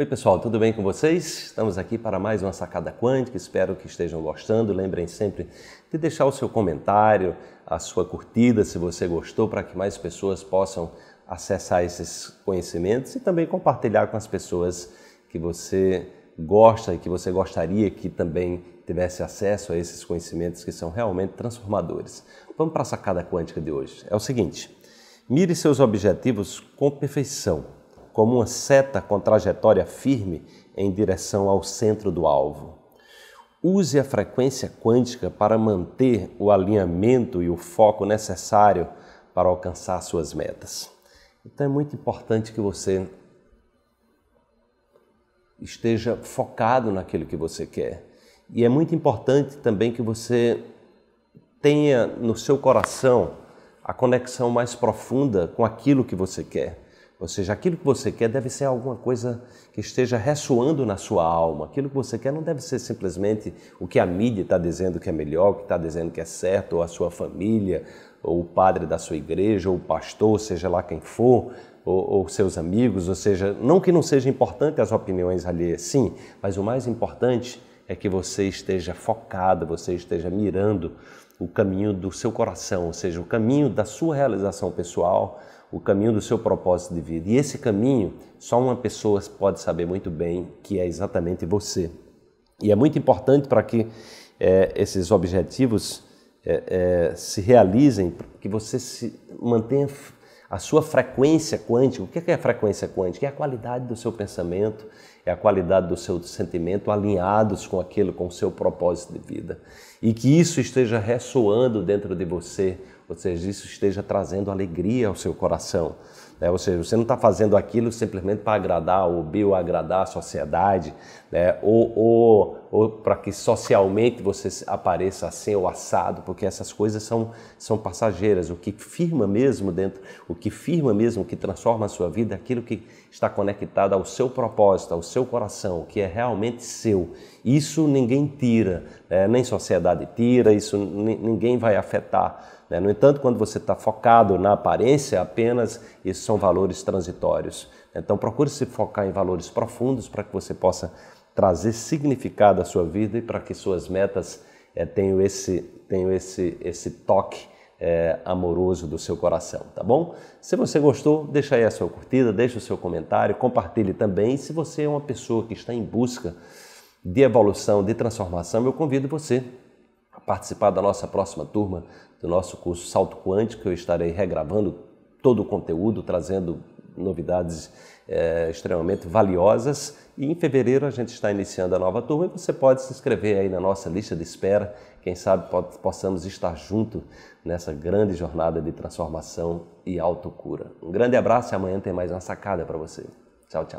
Oi, pessoal, tudo bem com vocês? Estamos aqui para mais uma sacada quântica. Espero que estejam gostando. Lembrem sempre de deixar o seu comentário, a sua curtida se você gostou, para que mais pessoas possam acessar esses conhecimentos e também compartilhar com as pessoas que você gosta e que você gostaria que também tivesse acesso a esses conhecimentos que são realmente transformadores. Vamos para a sacada quântica de hoje. É o seguinte: mire seus objetivos com perfeição como uma seta com trajetória firme em direção ao centro do alvo. Use a frequência quântica para manter o alinhamento e o foco necessário para alcançar suas metas. Então é muito importante que você esteja focado naquilo que você quer. E é muito importante também que você tenha no seu coração a conexão mais profunda com aquilo que você quer. Ou seja, aquilo que você quer deve ser alguma coisa que esteja ressoando na sua alma. Aquilo que você quer não deve ser simplesmente o que a mídia está dizendo que é melhor, que está dizendo que é certo, ou a sua família, ou o padre da sua igreja, ou o pastor, seja lá quem for, ou, ou seus amigos. Ou seja, não que não seja importante as opiniões alheias, sim, mas o mais importante é que você esteja focado, você esteja mirando o caminho do seu coração, ou seja, o caminho da sua realização pessoal o caminho do seu propósito de vida. E esse caminho só uma pessoa pode saber muito bem que é exatamente você. E é muito importante para que é, esses objetivos é, é, se realizem, que você se mantenha a sua frequência quântica. O é que é a frequência quântica? É a qualidade do seu pensamento, é a qualidade do seu sentimento alinhados com aquilo, com o seu propósito de vida. E que isso esteja ressoando dentro de você, ou seja, isso esteja trazendo alegria ao seu coração. Né? Ou seja, você não está fazendo aquilo simplesmente para agradar o ou agradar a sociedade, né? ou, ou, ou para que socialmente você apareça assim ou assado, porque essas coisas são, são passageiras. O que firma mesmo dentro, o que firma mesmo, o que transforma a sua vida, é aquilo que está conectado ao seu propósito, ao seu coração, o que é realmente seu. Isso ninguém tira, né? nem sociedade tira, isso ninguém vai afetar. Né? No entanto, quando você está focado na aparência, apenas esses são valores transitórios. Então, procure se focar em valores profundos para que você possa trazer significado à sua vida e para que suas metas é, tenham, esse, tenham esse, esse toque é, amoroso do seu coração, tá bom? Se você gostou, deixa aí a sua curtida, deixa o seu comentário, compartilhe também. E se você é uma pessoa que está em busca de evolução, de transformação, eu convido você participar da nossa próxima turma do nosso curso Salto Quântico. Eu estarei regravando todo o conteúdo, trazendo novidades é, extremamente valiosas. E em fevereiro a gente está iniciando a nova turma e você pode se inscrever aí na nossa lista de espera. Quem sabe pode, possamos estar junto nessa grande jornada de transformação e autocura. Um grande abraço e amanhã tem mais uma sacada para você. Tchau, tchau.